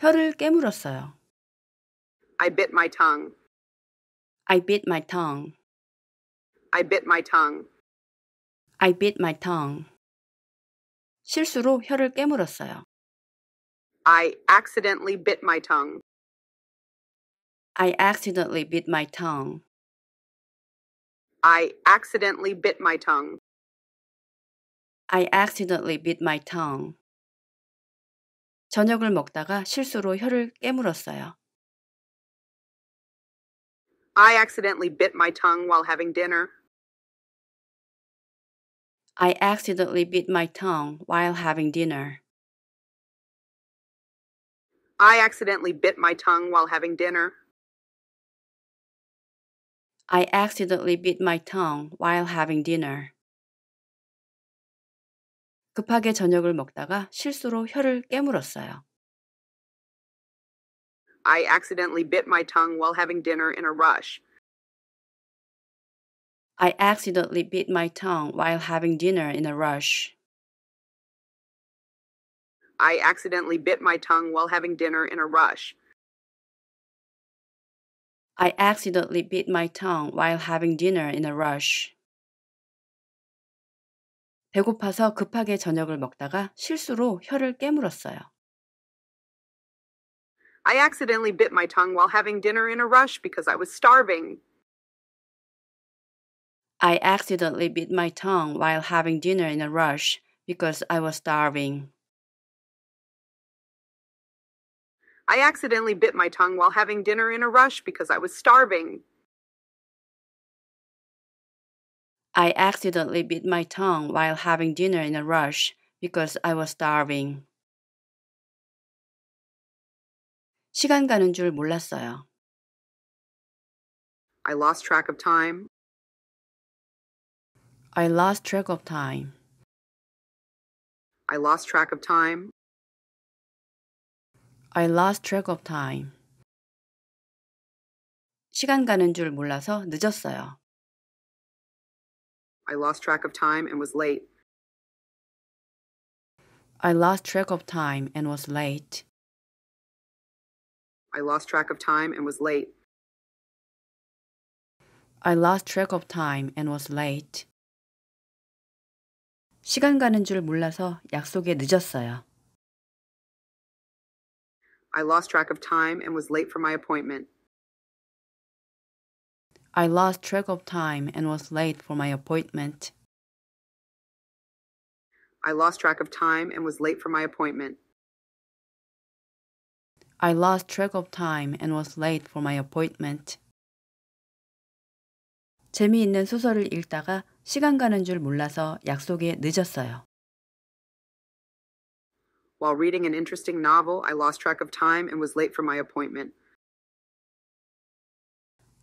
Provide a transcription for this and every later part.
혀를 깨물었어요. I bit my tongue. I bit my tongue. I bit my tongue. I bit my tongue. 실수로 혀를 깨물었어요. I accidentally bit my tongue. I accidentally bit my tongue. I accidentally bit my tongue. I accidentally bit my tongue. 저녁을 먹다가 실수로 혀를 깨물었어요. I accidentally bit my tongue while having dinner. I accidentally bit my tongue while having dinner. I accidentally bit my tongue while having dinner. I accidentally bit my tongue while having dinner. 급하게 저녁을 먹다가 실수로 혀를 깨물었어요. I accidentally bit my tongue while having dinner in a rush. I accidentally bit my tongue while having dinner in a rush. I accidentally bit my tongue while having dinner in a rush. I accidentally bit my tongue while having dinner in a rush. 배고파서 급하게 저녁을 먹다가 실수로 혀를 깨물었어요. I accidentally bit my tongue while having dinner in a rush because I was starving. I accidentally bit my tongue while having dinner in a rush because I was starving. I accidentally bit my tongue while having dinner in a rush because I was starving. I accidentally bit my tongue while having dinner in a rush because I was starving. 시간 가는 줄 몰랐어요. I lost track of time. I lost track of time. I lost track of time. I lost track of time. 시간 가는 줄 몰라서 늦었어요. I lost track of time and was late. I lost track of time and was late. I lost track of time and was late. I lost track of time and was late. 시간 가는 줄 몰라서 약속에 늦었어요. I lost track of time and was late for my appointment. I lost track of time and was late for my appointment. I lost track of time and was late for my appointment. I lost track of time and was late for my appointment. 재미있는 소설을 읽다가 시간 가는 줄 몰라서 약속에 늦었어요. While reading an interesting novel, I lost track of time and was late for my appointment.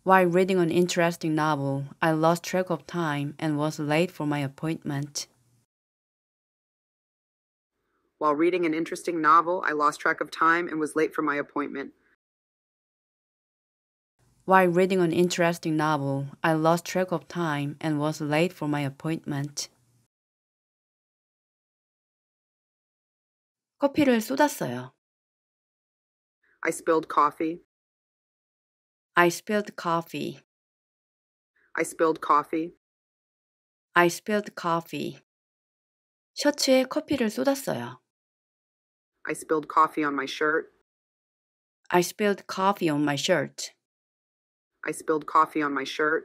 While reading an interesting novel, I lost track of time and was late for my appointment. While reading an interesting novel, I lost track of time and was late for my appointment. While reading an interesting novel, I lost track of time and was late for my appointment. 커피를 쏟았어요. I spilled coffee. I spilled coffee. I spilled coffee. I spilled coffee. 셔츠에 커피를 쏟았어요. I spilled coffee on my shirt. I spilled coffee on my shirt. I spilled coffee on my shirt.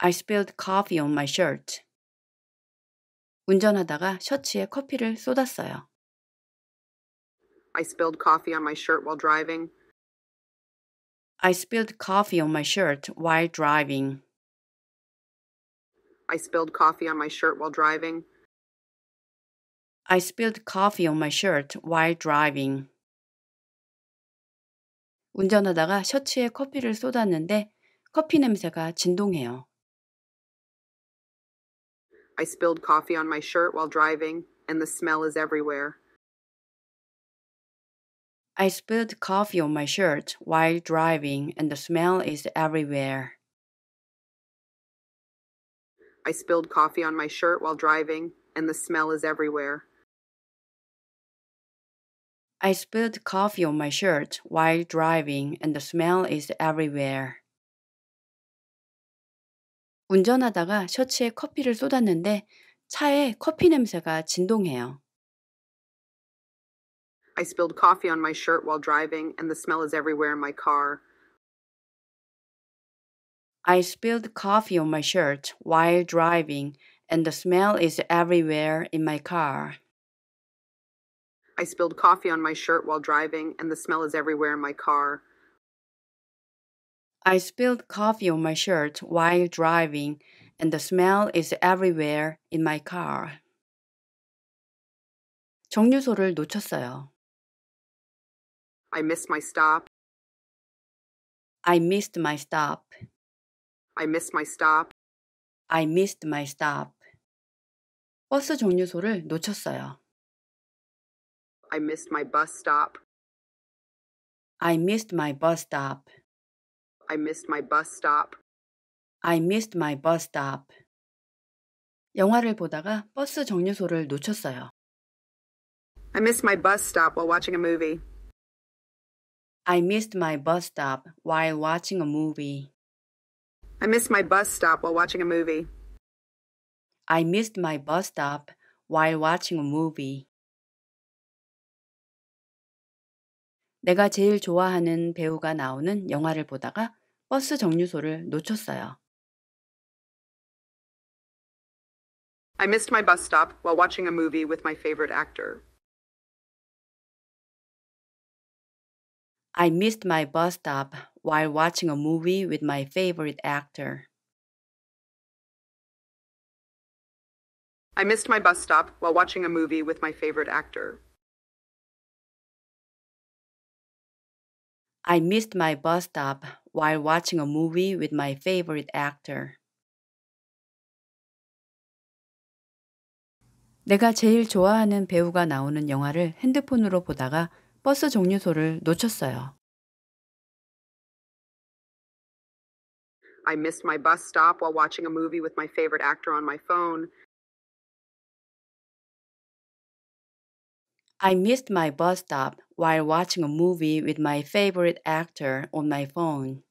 I spilled coffee on my shirt. 운전하다가 셔츠에 커피를 쏟았어요. I spilled coffee on my shirt while driving. I spilled coffee on my shirt while driving. I spilled coffee on my shirt while driving. I spilled coffee on my shirt while driving. 운전하다가 셔츠에 커피를 쏟았는데 커피 냄새가 진동해요. I spilled coffee on my shirt while driving and the smell is everywhere. I spilled coffee on my shirt while driving, and the smell is everywhere. I spilled coffee on my shirt while driving, and the smell is everywhere. I spilled coffee on my shirt while driving, and the smell is everywhere. 운전하다가 셔츠에 커피를 쏟았는데 차에 커피 냄새가 진동해요. I spilled coffee on my shirt while driving, and the smell is everywhere in my car. I spilled coffee on my shirt while driving, and the smell is everywhere in my car. I spilled coffee on my shirt while driving, and the smell is everywhere in my car. I spilled coffee on my shirt while driving, and the smell is everywhere in my car. 정류소를 놓쳤어요. I missed my stop. I missed my stop. I missed my stop. I missed my stop. 버스 정류소를 놓쳤어요. I missed my bus stop. I missed my bus stop. I missed my bus stop. I missed my bus stop. 영화를 보다가 버스 정류소를 놓쳤어요. I missed my bus stop while watching a movie. I missed my bus stop while watching a movie. I missed my bus stop while watching a movie. I missed my bus stop while watching a movie. 내가 제일 좋아하는 배우가 나오는 영화를 보다가 버스 정류소를 놓쳤어요. I missed my bus stop while watching a movie with my favorite actor. I missed my bus stop while watching a movie with my favorite actor. I missed my bus stop while watching a movie with my favorite actor. I missed my bus stop while watching a movie with my favorite actor. 내가 제일 좋아하는 배우가 나오는 영화를 핸드폰으로 보다가 버스 정류소를 놓쳤어요. I missed my bus stop while watching a movie with my favorite actor on my phone. I missed my bus stop while watching a movie with my favorite actor on my phone.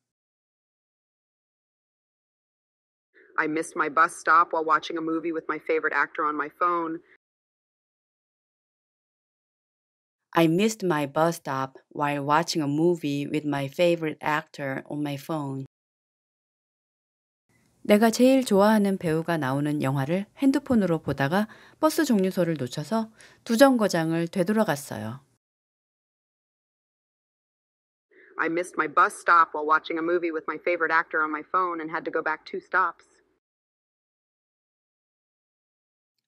I missed my bus stop while watching a movie with my favorite actor on my phone. I missed my bus stop while watching a movie with my favorite actor on my phone. 내가 제일 좋아하는 배우가 나오는 영화를 핸드폰으로 보다가 버스 정류소를 놓쳐서 두 정거장을 되돌아갔어요. I missed my bus stop while watching a movie with my favorite actor on my phone and had to go back two stops.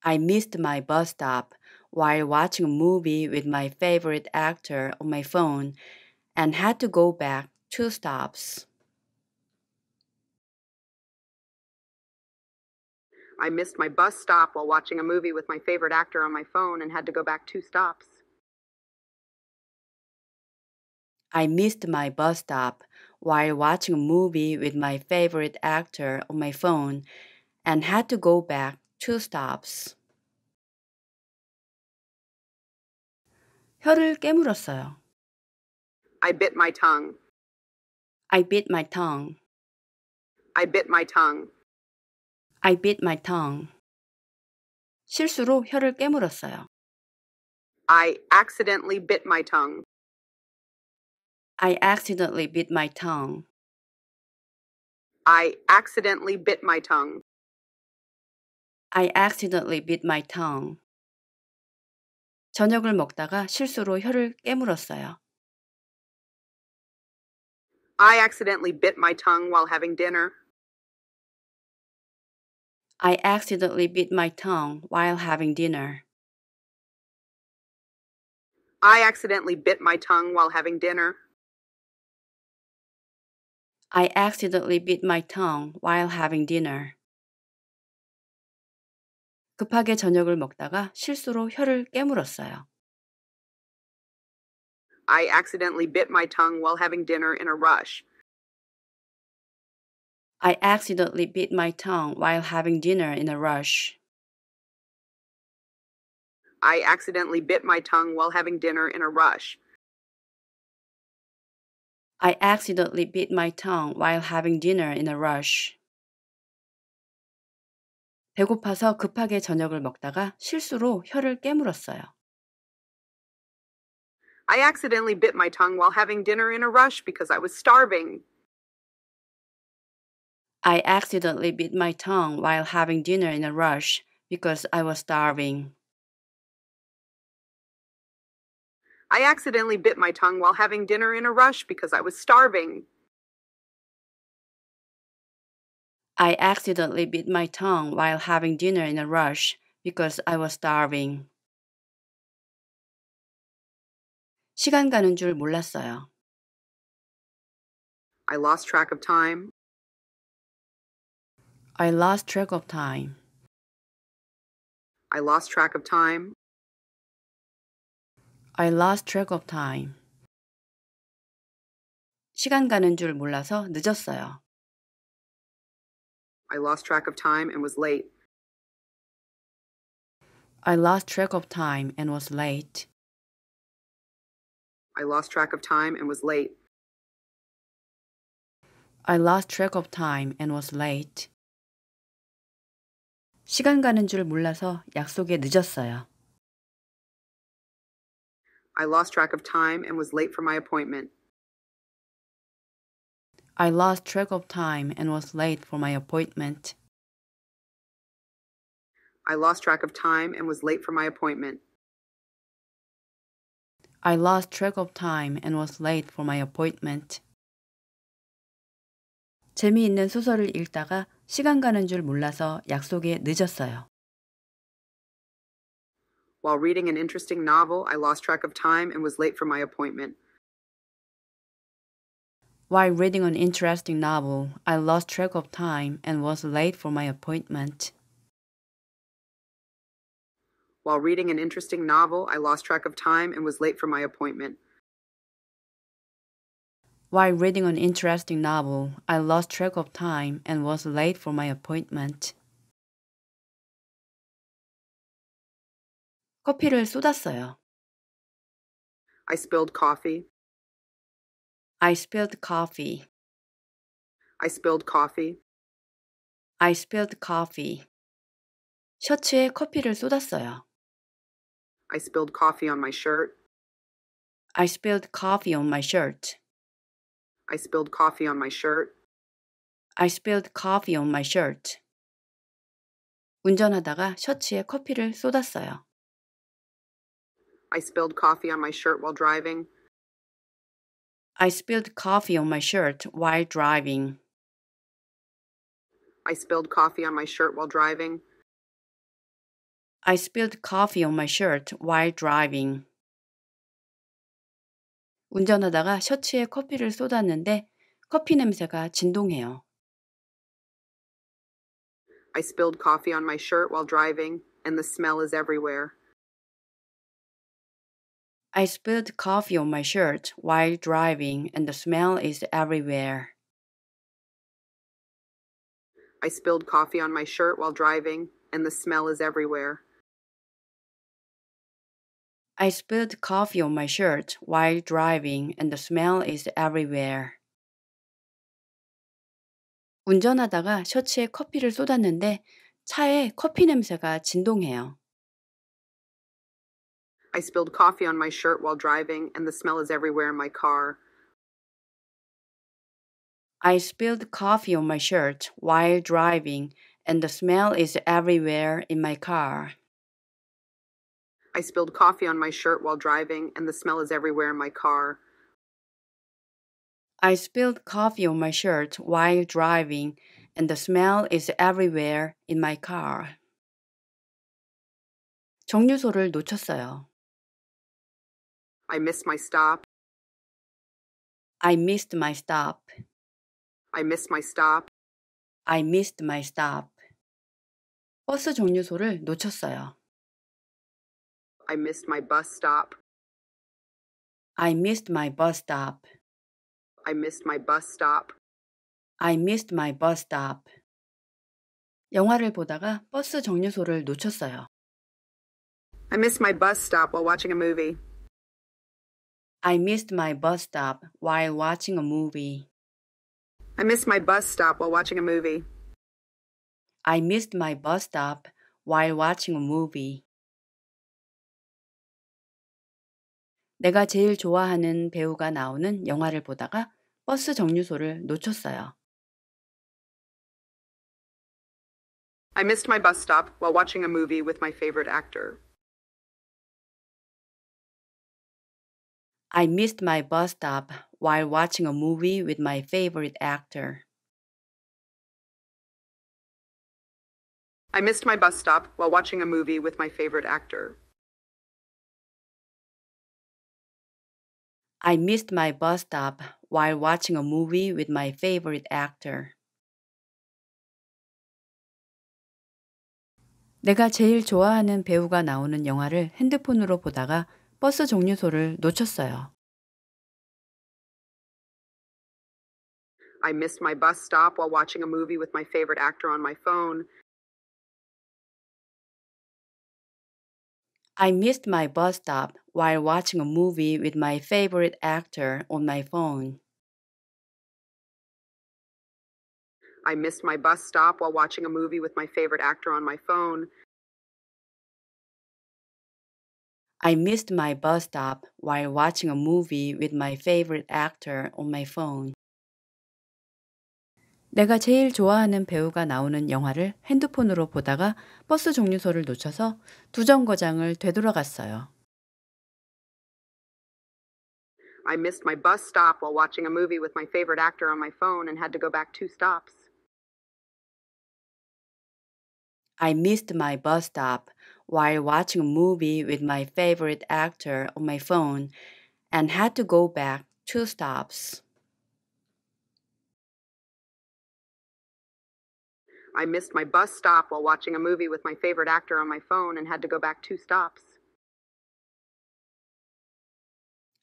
I missed my bus stop while watching a movie with my favorite actor on my phone and had to go back two stops. I missed my bus stop while watching a movie with my favorite actor on my phone and had to go back two stops. I missed my bus stop while watching a movie with my favorite actor on my phone and had to go back two stops. 혀를 깨물었어요. I bit my tongue. I bit my tongue. I bit my tongue. I bit my tongue. 실수로 혀를 깨물었어요. I accidentally bit my tongue. I accidentally bit my tongue. I accidentally bit my tongue. I accidentally bit my tongue. 저녁을 먹다가 실수로 혀를 깨물었어요. I accidentally bit my tongue while having dinner. I accidentally bit my tongue while having dinner. I accidentally bit my tongue while having dinner. I accidentally bit my tongue while having dinner. 급하게 저녁을 먹다가 실수로 혀를 깨물었어요. I accidentally bit my tongue while having dinner in a rush. I accidentally bit my tongue while having dinner in a rush. I accidentally bit my tongue while having dinner in a rush. I accidentally bit my tongue while having dinner in a rush. 배고파서 급하게 저녁을 먹다가 실수로 혀를 깨물었어요. I accidentally bit my tongue while having dinner in a rush because I was starving. I accidentally bit my tongue while having dinner in a rush because I was starving. I accidentally bit my tongue while having dinner in a rush because I was starving. I accidentally bit my tongue while having dinner in a rush because I was starving. 시간 가는 줄 몰랐어요. I lost track of time. I lost track of time. I lost track of time. I lost track of time. 시간 가는 줄 몰라서 늦었어요. I lost track of time and was late. I lost track of time and was late. I lost track of time and was late. I lost track of time and was late. 시간 가는 줄 몰라서 약속에 늦었어요. I lost track of time and was late for my appointment. I lost track of time and was late for my appointment. I lost track of time and was late for my appointment. I lost track of time and was late for my appointment. 재미있는 소설을 읽다가 시간 가는 줄 몰라서 약속에 늦었어요. While reading an interesting novel, I lost track of time and was late for my appointment. While reading an interesting novel, I lost track of time and was late for my appointment. While reading an interesting novel, I lost track of time and was late for my appointment. While reading an interesting novel, I lost track of time and was late for my appointment. 커피를 쏟았어요. I spilled coffee. I spilled coffee. I spilled coffee. I spilled coffee. 셔츠에 커피를 쏟았어요. I spilled coffee on my shirt. I spilled coffee on my shirt. I spilled coffee on my shirt. I spilled coffee on my shirt. 운전하다가 셔츠에 커피를 쏟았어요. I spilled coffee on my shirt while driving. I spilled coffee on my shirt while driving. I spilled coffee on my shirt while driving. I spilled coffee on my shirt while driving. 운전하다가 셔츠에 커피를 쏟았는데 커피 냄새가 진동해요. I spilled coffee on my shirt while driving and the smell is everywhere. I spilled coffee on my shirt while driving, and the smell is everywhere. I spilled coffee on my shirt while driving, and the smell is everywhere. I spilled coffee on my shirt while driving, and the smell is everywhere. 운전하다가 셔츠에 커피를 쏟았는데 차에 커피 냄새가 진동해요. I spilled coffee on my shirt while driving, and the smell is everywhere in my car. I spilled coffee on my shirt while driving, and the smell is everywhere in my car. I spilled coffee on my shirt while driving, and the smell is everywhere in my car. I spilled coffee on my shirt while driving, and the smell is everywhere in my car. 정류소를 놓쳤어요. I missed my stop. I missed my stop. I missed my stop. I missed my stop. 버스 정류소를 놓쳤어요. I missed my bus stop. I missed my bus stop. I missed my bus stop. I missed my bus stop. 영화를 보다가 버스 정류소를 놓쳤어요. I missed my bus stop while watching a movie. I missed my bus stop while watching a movie. I missed my bus stop while watching a movie. I missed my bus stop while watching a movie. 내가 제일 좋아하는 배우가 나오는 영화를 보다가 버스 정류소를 놓쳤어요. I missed my bus stop while watching a movie with my favorite actor. I missed my bus stop while watching a movie with my favorite actor. I missed my bus stop while watching a movie with my favorite actor. I missed my bus stop while watching a movie with my favorite actor. 내가 제일 좋아하는 배우가 나오는 영화를 핸드폰으로 보다가 버스 정류소를 놓쳤어요. I missed my bus stop while watching a movie with my favorite actor on my phone. I missed my bus stop while watching a movie with my favorite actor on my phone. I missed my bus stop while watching a movie with my favorite actor on my phone. I missed my bus stop while watching a movie with my favorite actor on my phone. 내가 제일 좋아하는 배우가 나오는 영화를 핸드폰으로 보다가 버스 종류소를 놓쳐서 두 정거장을 되돌아갔어요. I missed my bus stop while watching a movie with my favorite actor on my phone and had to go back two stops. I missed my bus stop while watching a movie with my favorite actor on my phone and had to go back two stops. I missed my bus stop while watching a movie with my favorite actor on my phone and had to go back two stops.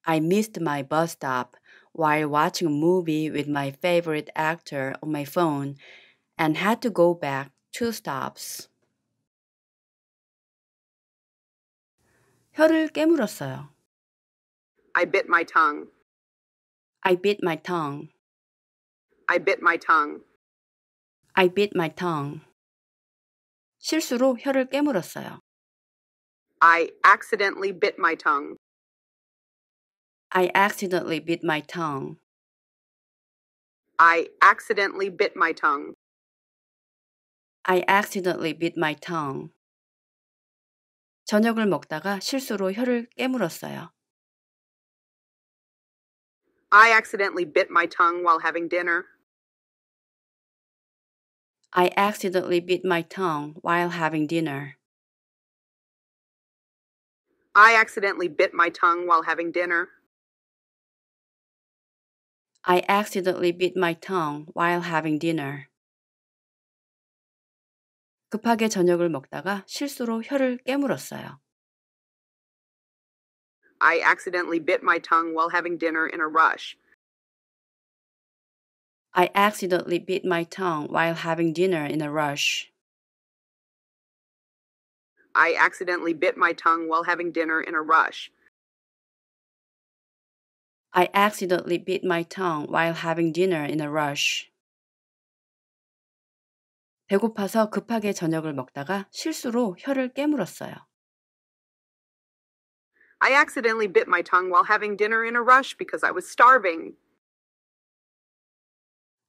I missed my bus stop while watching a movie with my favorite actor on my phone and had to go back two stops. 혀를 깨물었어요. I bit my tongue. I bit my tongue. I bit my tongue. I bit my tongue. 실수로 혀를 깨물었어요. I accidentally bit my tongue. I accidentally bit my tongue. I accidentally bit my tongue. I accidentally bit my tongue. 저녁을 먹다가 실수로 혀를 깨물었어요. I accidentally bit my tongue while having dinner. I accidentally bit my tongue while having dinner. I accidentally bit my tongue while having dinner. I accidentally bit my tongue while having dinner. 급하게 저녁을 먹다가 실수로 혀를 깨물었어요. I accidentally bit my tongue while having dinner in a rush. I accidentally bit my tongue while having dinner in a rush. I accidentally bit my tongue while having dinner in a rush. I accidentally bit my tongue while having dinner in a rush. 배고파서 급하게 저녁을 먹다가 실수로 혀를 깨물었어요. I accidentally bit my tongue while having dinner in a rush because I was starving.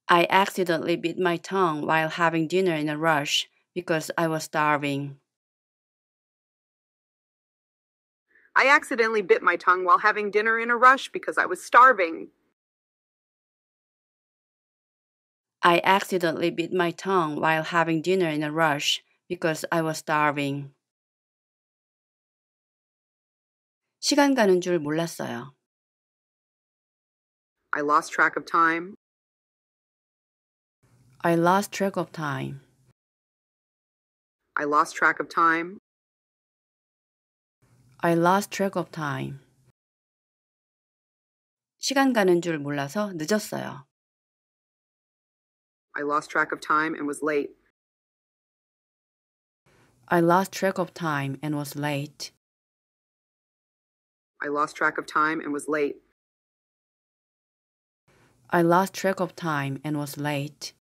I accidentally bit my tongue while having dinner in a rush because I was starving. I accidentally bit my tongue while having dinner in a rush because I was starving. I accidentally bit my tongue while having dinner in a rush because I was starving. 시간 가는 줄 몰랐어요. I lost track of time. I lost track of time. I lost track of time. I lost track of time. 시간 가는 줄 몰라서 늦었어요. I lost track of time and was late. I lost track of time and was late. I lost track of time and was late. I lost track of time and was late.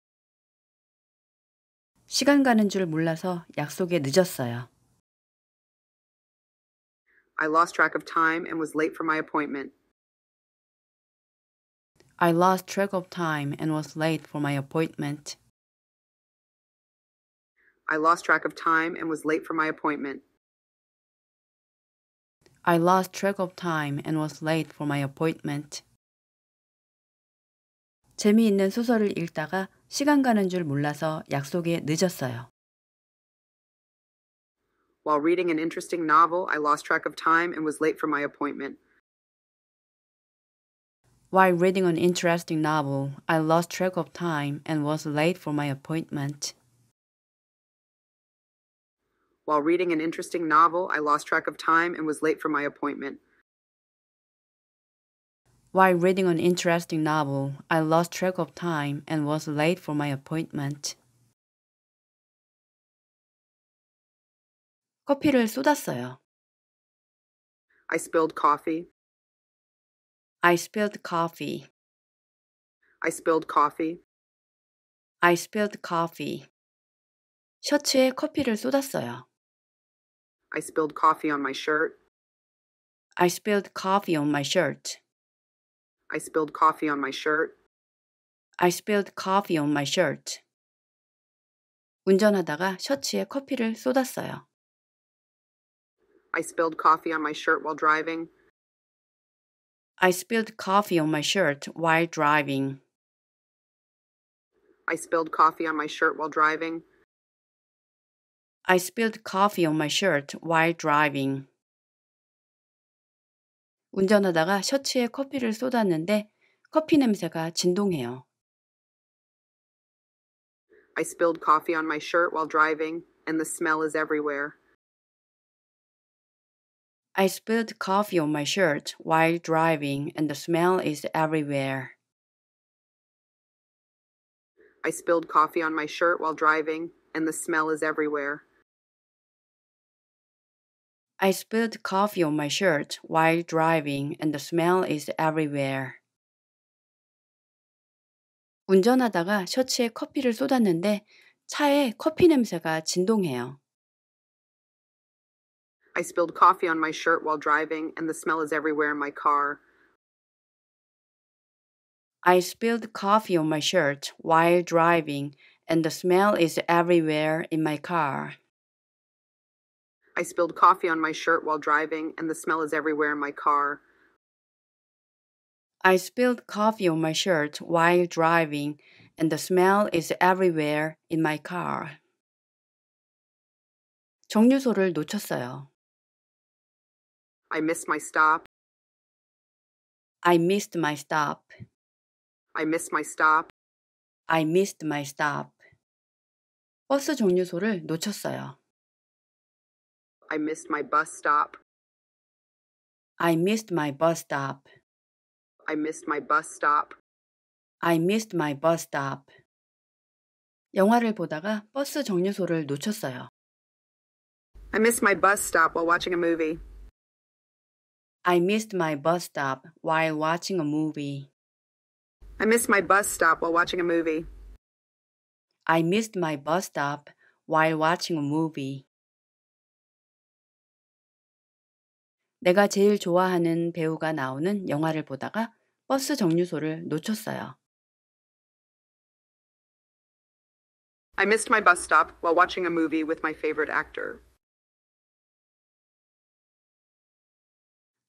시간 가는 줄 몰라서 약속에 늦었어요. I lost track of time and was late for my appointment. I lost track of time and was late for my appointment. I lost track of time and was late for my appointment. I lost track of time and was late for my appointment. 재미있는 소설을 읽다가 시간 가는 줄 몰라서 약속에 늦었어요. While reading an interesting novel, I lost track of time and was late for my appointment. While reading an interesting novel, I lost track of time and was late for my appointment. While reading an interesting novel, I lost track of time and was late for my appointment. While reading an interesting novel, I lost track of time and was late for my appointment. 커피를 쏟았어요. I spilled coffee. I spilled coffee. I spilled coffee. I spilled coffee. 셔츠에 커피를 쏟았어요. I spilled coffee on my shirt. I spilled coffee on my shirt. I spilled coffee on my shirt. I spilled coffee on my shirt. 운전하다가 셔츠에 커피를 쏟았어요. I spilled coffee on my shirt while driving. I spilled coffee on my shirt while driving. I spilled coffee on my shirt while driving. I spilled coffee on my shirt while driving. 운전하다가 셔츠에 커피를 쏟았는데 커피 냄새가 진동해요. I spilled coffee on my shirt while driving and the smell is everywhere. I spilled coffee on my shirt while driving, and the smell is everywhere. I spilled coffee on my shirt while driving, and the smell is everywhere. I spilled coffee on my shirt while driving, and the smell is everywhere. 운전하다가 셔츠에 커피를 쏟았는데 차에 커피 냄새가 진동해요. I spilled coffee on my shirt while driving, and the smell is everywhere in my car. I spilled coffee on my shirt while driving, and the smell is everywhere in my car. I spilled coffee on my shirt while driving, and the smell is everywhere in my car. I spilled coffee on my shirt while driving, and the smell is everywhere in my car. 정류소를 놓쳤어요. I missed my stop. I missed my stop. I missed my stop. I missed my stop. 버스 정류소를 놓쳤어요. I missed my bus stop. I missed my bus stop. I missed my bus stop. I missed my bus stop. 영화를 보다가 버스 정류소를 놓쳤어요. I missed my bus stop while watching a movie. I missed my bus stop while watching a movie. I missed my bus stop while watching a movie. I missed my bus stop while watching a movie. 내가 제일 좋아하는 배우가 나오는 영화를 보다가 버스 정류소를 놓쳤어요. I missed my bus stop while watching a movie with my favorite actor.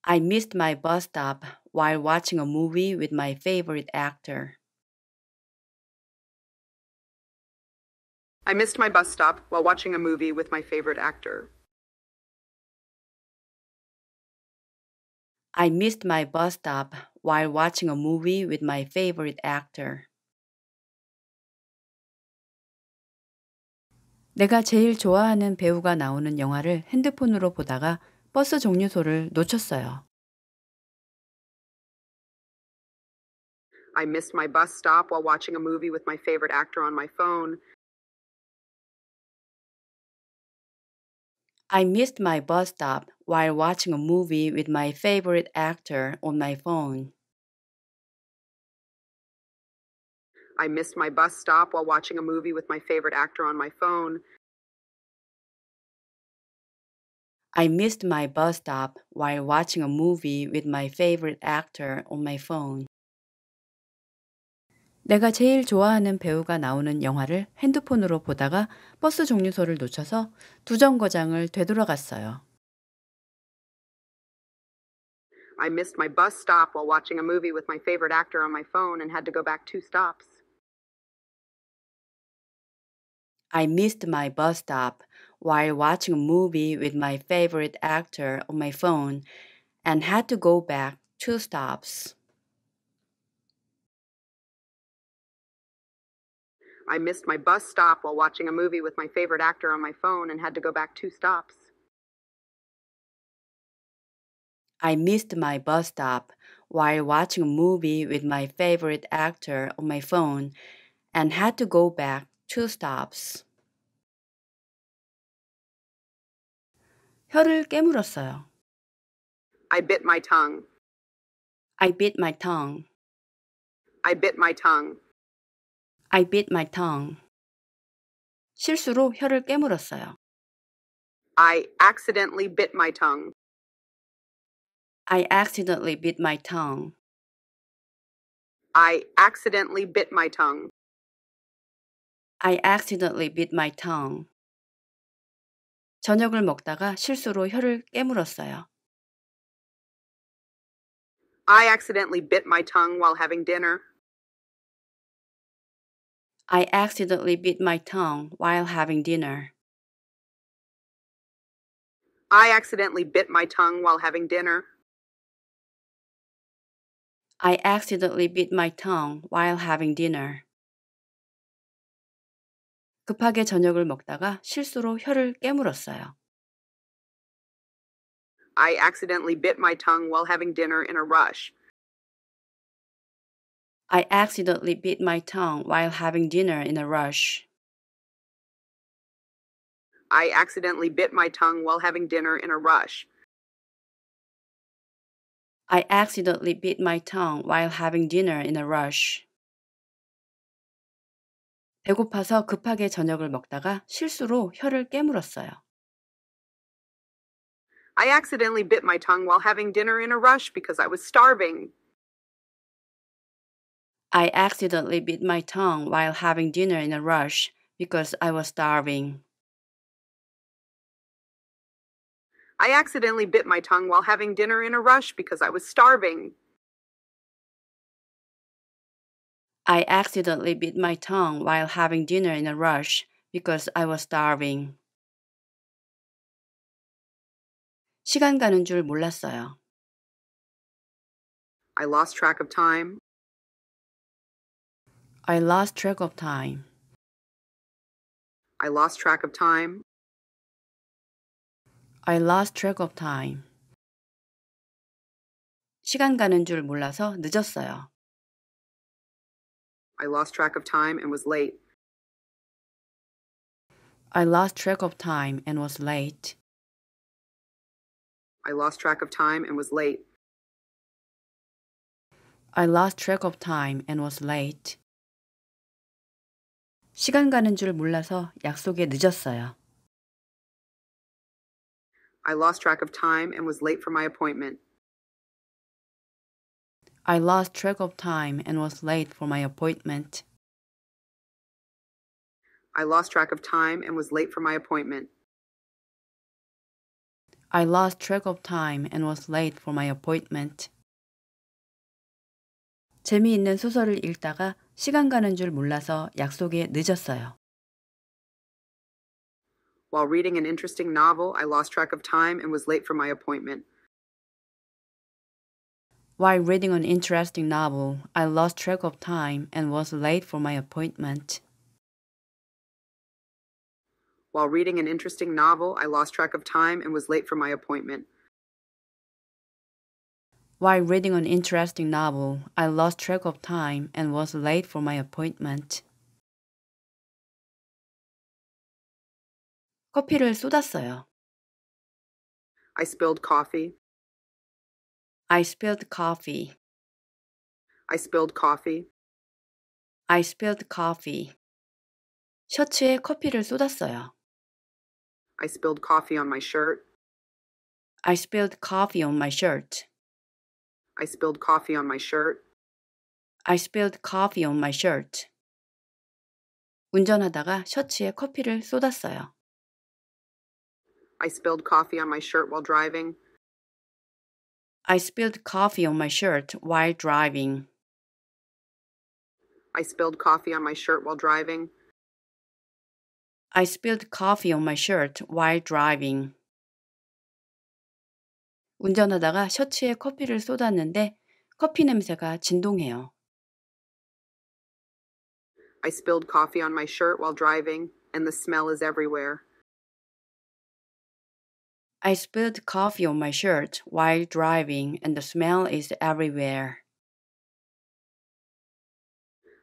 I missed my bus stop while watching a movie with my favorite actor. I missed my bus stop while watching a movie with my favorite actor. I missed my bus stop while watching a movie with my favorite actor. 내가 제일 좋아하는 배우가 나오는 영화를 핸드폰으로 보다가 버스 정류소를 놓쳤어요. I missed my bus stop while watching a movie with my favorite actor on my phone. I missed my bus stop while watching a movie with my favorite actor on my phone. I missed my bus stop while watching a movie with my favorite actor on my phone. I missed my bus stop while watching a movie with my favorite actor on my phone. 내가 제일 좋아하는 배우가 나오는 영화를 핸드폰으로 보다가 버스 정류소를 놓쳐서 두 정거장을 되돌아갔어요. I missed my bus stop while watching a movie with my favorite actor on my phone and had to go back two stops. I missed my bus stop while watching a movie with my favorite actor on my phone and had to go back two stops. I missed my bus stop while watching a movie with my favorite actor on my phone and had to go back two stops. I missed my bus stop while watching a movie with my favorite actor on my phone and had to go back two stops. 혀를 깨물었어요. I bit my tongue. I bit my tongue. I bit my tongue. I bit my tongue. 실수로 혀를 깨물었어요. I accidentally bit my tongue. I accidentally bit my tongue. I accidentally bit my tongue. I accidentally bit my tongue. 저녁을 먹다가 실수로 혀를 깨물었어요. I accidentally bit my tongue while having dinner. I accidentally bit my tongue while having dinner. I accidentally bit my tongue while having dinner. I accidentally bit my tongue while having dinner. 급하게 저녁을 먹다가 실수로 혀를 깨물었어요. I accidentally bit my tongue while having dinner in a rush. I accidentally bit my tongue while having dinner in a rush. I accidentally bit my tongue while having dinner in a rush. I accidentally bit my tongue while having dinner in a rush. 배고파서 급하게 저녁을 먹다가 실수로 혀를 깨물었어요. I accidentally bit my tongue while having dinner in a rush because I was starving. I accidentally bit my tongue while having dinner in a rush because I was starving. I accidentally bit my tongue while having dinner in a rush because I was starving. I accidentally bit my tongue while having dinner in a rush because I was starving. 시간 가는 줄 몰랐어요. I lost track of time. I lost track of time. I lost track of time. I lost track of time. 시간 가는 줄 몰라서 늦었어요. I lost track of time and was late. I lost track of time and was late. I lost track of time and was late. I lost track of time and was late. 시간 가는 줄 몰라서 약속에 늦었어요. I lost track of time and was late for my appointment. I lost track of time and was late for my appointment. I lost track of time and was late for my appointment. I lost track of time and was late for my appointment. 재미있는 소설을 읽다가 시간 가는 줄 몰라서 약속에 늦었어요. While reading an interesting novel, I lost track of time and was late for my appointment. While reading an interesting novel, I lost track of time and was late for my appointment. While reading an interesting novel, I lost track of time and was late for my appointment. While reading an interesting novel, I lost track of time and was late for my appointment. 커피를 쏟았어요. I spilled coffee. I spilled coffee. I spilled coffee. I spilled coffee. 셔츠에 커피를 쏟았어요. I spilled coffee on my shirt. I spilled coffee on my shirt. I spilled coffee on my shirt. I spilled coffee on my shirt. 운전하다가 셔츠에 커피를 쏟았어요. I spilled coffee on my shirt while driving. I spilled coffee on my shirt while driving. I spilled coffee on my shirt while driving. I spilled coffee on my shirt while driving. 운전하다가 셔츠에 커피를 쏟았는데 커피 냄새가 진동해요. I spilled coffee on my shirt while driving and the smell is everywhere. I spilled coffee on my shirt while driving, and the smell is everywhere.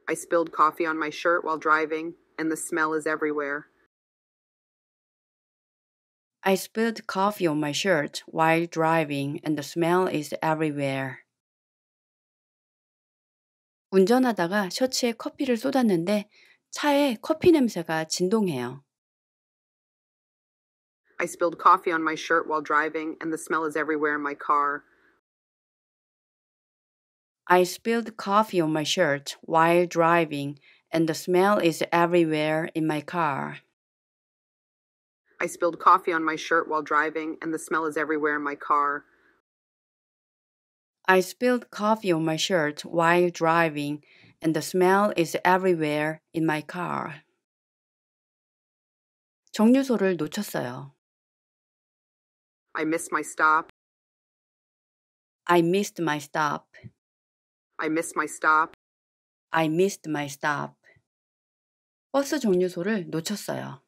I spilled coffee on my shirt while driving, and the smell is everywhere. I spilled coffee on my shirt while driving, and the smell is everywhere. 운전하다가 셔츠에 커피를 쏟았는데 차에 커피 냄새가 진동해요. I spilled coffee on my shirt while driving, and the smell is everywhere in my car. I spilled coffee on my shirt while driving, and the smell is everywhere in my car. I spilled coffee on my shirt while driving, and the smell is everywhere in my car. I spilled coffee on my shirt while driving, and the smell is everywhere in my car. 정류소를 놓쳤어요. I missed my stop. I missed my stop. I missed my stop. I missed my stop. 버스 정류소를 놓쳤어요.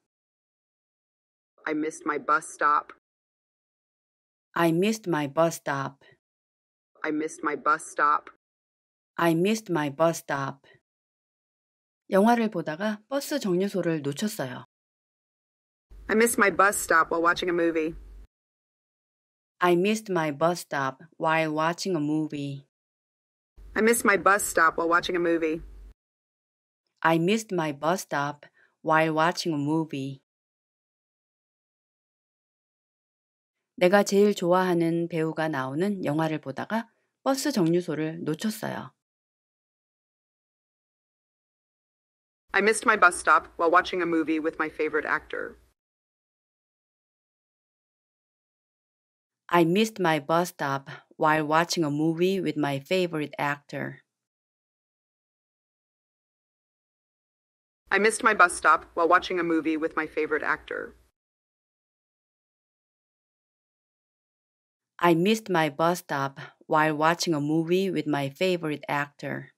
I missed my bus stop. I missed my bus stop. I missed my bus stop. I missed my bus stop. 영화를 보다가 버스 정류소를 놓쳤어요. I missed my bus stop while watching a movie. I missed my bus stop while watching a movie. I missed my bus stop while watching a movie. I missed my bus stop while watching a movie. 내가 제일 좋아하는 배우가 나오는 영화를 보다가 버스 정류소를 놓쳤어요. I missed my bus stop while watching a movie with my favorite actor. I missed my bus stop while watching a movie with my favorite actor. I missed my bus stop while watching a movie with my favorite actor. I missed my bus stop while watching a movie with my favorite actor.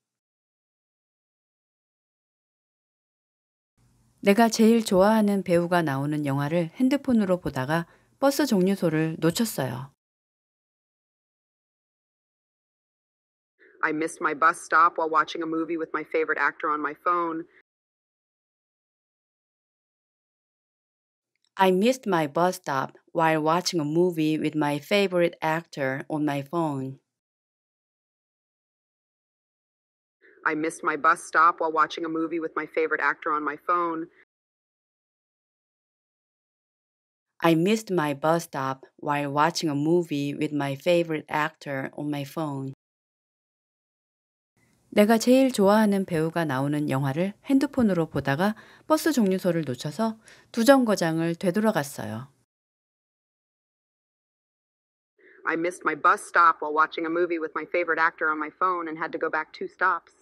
내가 제일 좋아하는 배우가 나오는 영화를 핸드폰으로 보다가 버스 정류소를 놓쳤어요. I missed my bus stop while watching a movie with my favorite actor on my phone. I missed my bus stop while watching a movie with my favorite actor on my phone. I missed my bus stop while watching a movie with my favorite actor on my phone. I missed my bus stop while watching a movie with my favorite actor on my phone. 내가 제일 좋아하는 배우가 나오는 영화를 핸드폰으로 보다가 버스 종류소를 놓쳐서 두 정거장을 되돌아갔어요. I missed my bus stop while watching a movie with my favorite actor on my phone and had to go back two stops.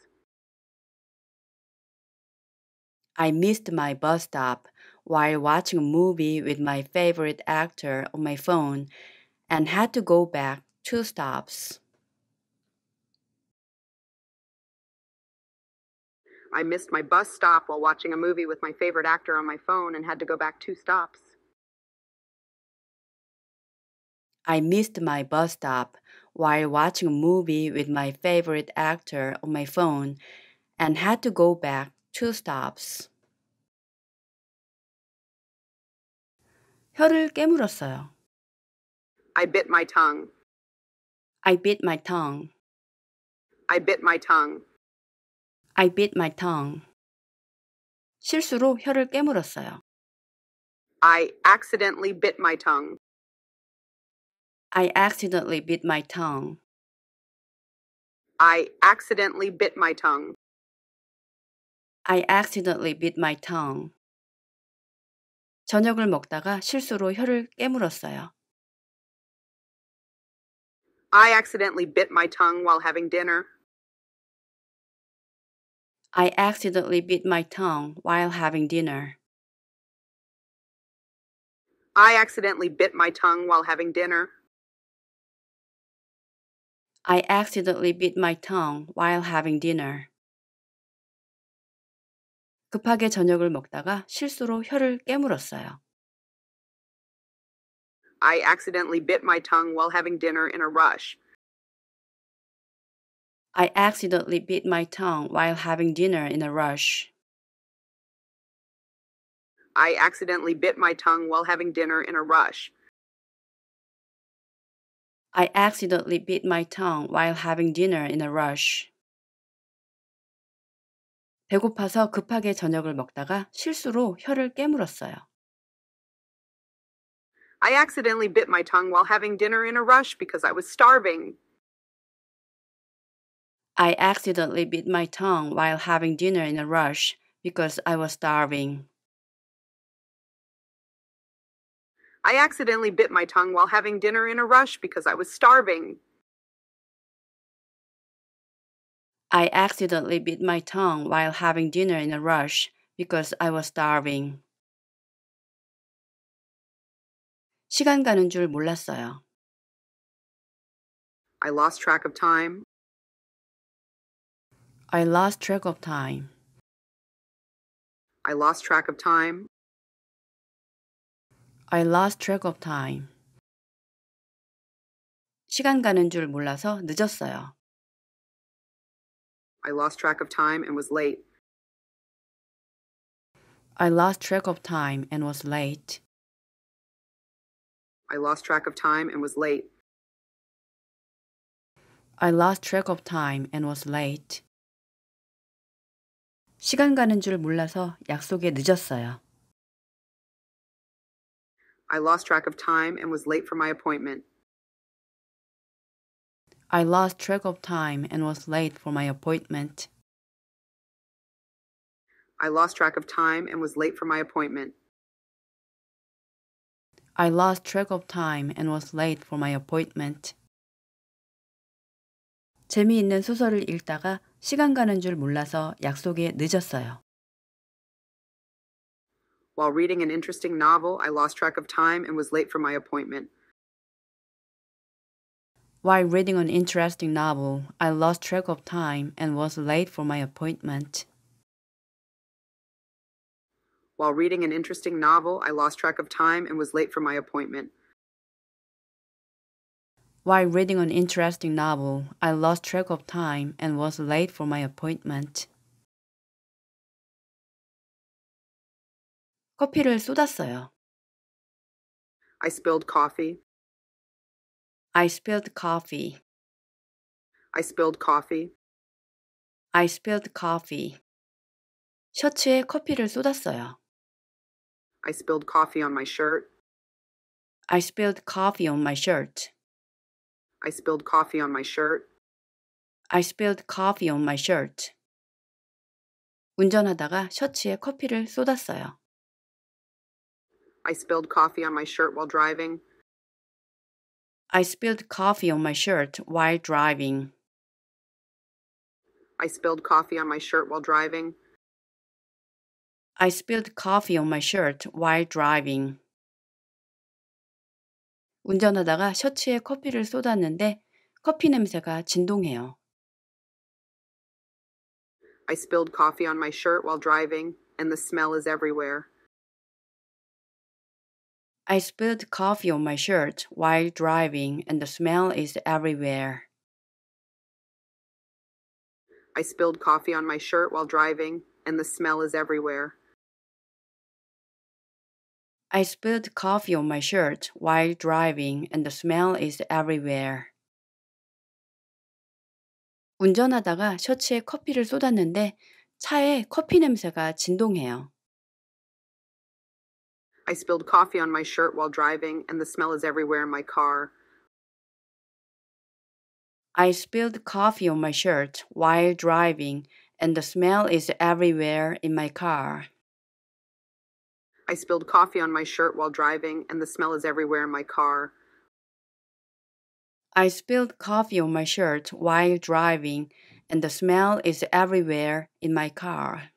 I missed my bus stop while watching a movie with my favorite actor on my phone and had to go back two stops. I missed my bus stop while watching a movie with my favorite actor on my phone and had to go back two stops. I missed my bus stop while watching a movie with my favorite actor on my phone and had to go back two stops. 혀를 깨물었어요. I bit my tongue. I bit my tongue. I bit my tongue. I bit my tongue. 실수로 혀를 깨물었어요. I accidentally bit my tongue. I accidentally bit my tongue. I accidentally bit my tongue. I accidentally bit my tongue. 저녁을 먹다가 실수로 혀를 깨물었어요. I accidentally bit my tongue while having dinner. I accidentally bit my tongue while having dinner. I accidentally bit my tongue while having dinner. I accidentally bit my tongue while having dinner. 급하게 저녁을 먹다가 실수로 혀를 깨물었어요. I accidentally bit my tongue while having dinner in a rush. I accidentally bit my tongue while having dinner in a rush. I accidentally bit my tongue while having dinner in a rush. I accidentally bit my tongue while having dinner in a rush. 배고파서 급하게 저녁을 먹다가 실수로 혀를 깨물었어요. I accidentally bit my tongue while having dinner in a rush because I was starving. I accidentally bit my tongue while having dinner in a rush because I was starving. I accidentally bit my tongue while having dinner in a rush because I was starving. I accidentally bit my tongue while having dinner in a rush because I was starving. 시간 가는 줄 몰랐어요. I lost track of time. I lost track of time. I lost track of time. I lost track of time. 시간 가는 줄 몰라서 늦었어요. I lost track of time and was late. I lost track of time and was late. I lost track of time and was late. I lost track of time and was late. 시간 가는 줄 몰라서 약속에 늦었어요. I lost track of time and was late for my appointment. I lost track of time and was late for my appointment. I lost track of time and was late for my appointment. I lost track of time and was late for my appointment. 재미있는 소설을 읽다가 시간 가는 줄 몰라서 약속에 늦었어요. While reading an interesting novel, I lost track of time and was late for my appointment. While reading an interesting novel, I lost track of time and was late for my appointment. While reading an interesting novel, I lost track of time and was late for my appointment. While reading an interesting novel, I lost track of time and was late for my appointment. 커피를 쏟았어요. I spilled coffee. I spilled coffee. I spilled coffee. I spilled coffee. 셔츠에 커피를 쏟았어요. I spilled coffee on my shirt. I spilled coffee on my shirt. I spilled coffee on my shirt. I spilled coffee on my shirt. 운전하다가 셔츠에 커피를 쏟았어요. I spilled coffee on my shirt while driving. I spilled coffee on my shirt while driving. I spilled coffee on my shirt while driving. I spilled coffee on my shirt while driving. 운전하다가 셔츠에 커피를 쏟았는데 커피 냄새가 진동해요. I spilled coffee on my shirt while driving and the smell is everywhere. I spilled coffee on my shirt while driving, and the smell is everywhere. I spilled coffee on my shirt while driving, and the smell is everywhere. I spilled coffee on my shirt while driving, and the smell is everywhere. 운전하다가 셔츠에 커피를 쏟았는데 차에 커피 냄새가 진동해요. I spilled coffee on my shirt while driving, and the smell is everywhere in my car. I spilled coffee on my shirt while driving, and the smell is everywhere in my car. I spilled coffee on my shirt while driving, and the smell is everywhere in my car. I spilled coffee on my shirt while driving, and the smell is everywhere in my car.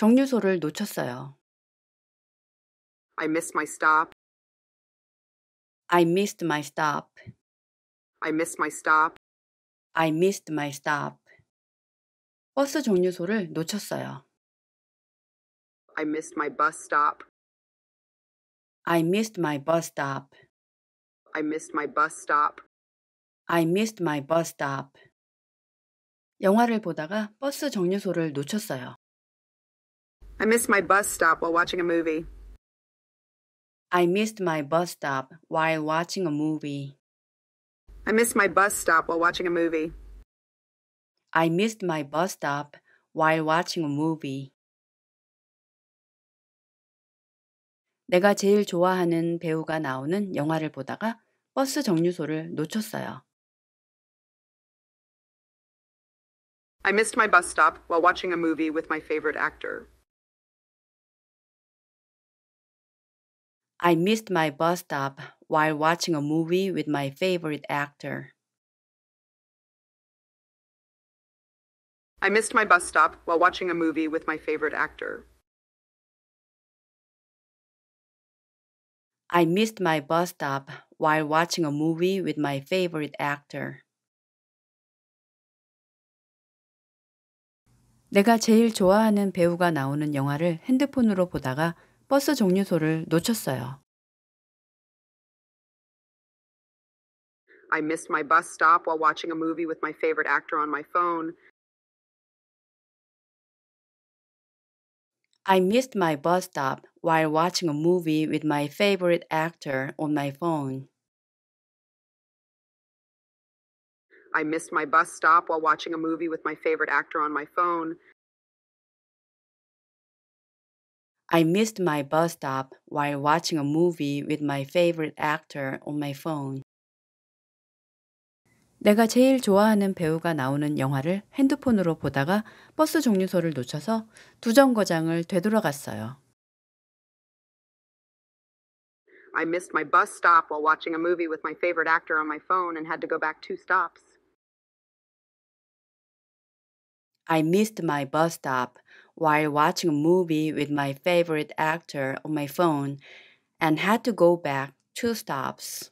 정류소를 놓쳤어요. I missed my stop. I missed my stop. I missed my stop. I missed my stop. 버스 정류소를 놓쳤어요. I missed my bus stop. I missed my bus stop. I missed my bus stop. I missed my bus stop. 영화를 보다가 버스 정류소를 놓쳤어요. I missed my bus stop while watching a movie. I missed my bus stop while watching a movie. I missed my bus stop while watching a movie. I missed my bus stop while watching a movie. 내가 제일 좋아하는 배우가 나오는 영화를 보다가 버스 정류소를 놓쳤어요. I missed my bus stop while watching a movie with my favorite actor. I missed my bus stop while watching a movie with my favorite actor. I missed my bus stop while watching a movie with my favorite actor. I missed my bus stop while watching a movie with my favorite actor. 내가 제일 좋아하는 배우가 나오는 영화를 핸드폰으로 보다가 버스 정류소를 놓쳤어요. I missed my bus stop while watching a movie with my favorite actor on my phone. I missed my bus stop while watching a movie with my favorite actor on my phone. I missed my bus stop while watching a movie with my favorite actor on my phone. I missed my bus stop while watching a movie with my favorite actor on my phone. 내가 제일 좋아하는 배우가 나오는 영화를 핸드폰으로 보다가 버스 종류소를 놓쳐서 두 정거장을 되돌아갔어요. I missed my bus stop while watching a movie with my favorite actor on my phone and had to go back two stops. I missed my bus stop while watching a movie with my favorite actor on my phone and had to go back two stops.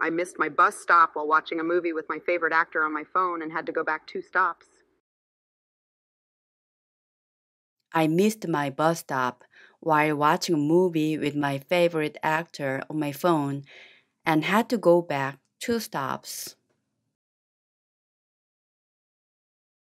I missed my bus stop while watching a movie with my favorite actor on my phone and had to go back two stops. I missed my bus stop while watching a movie with my favorite actor on my phone and had to go back two stops.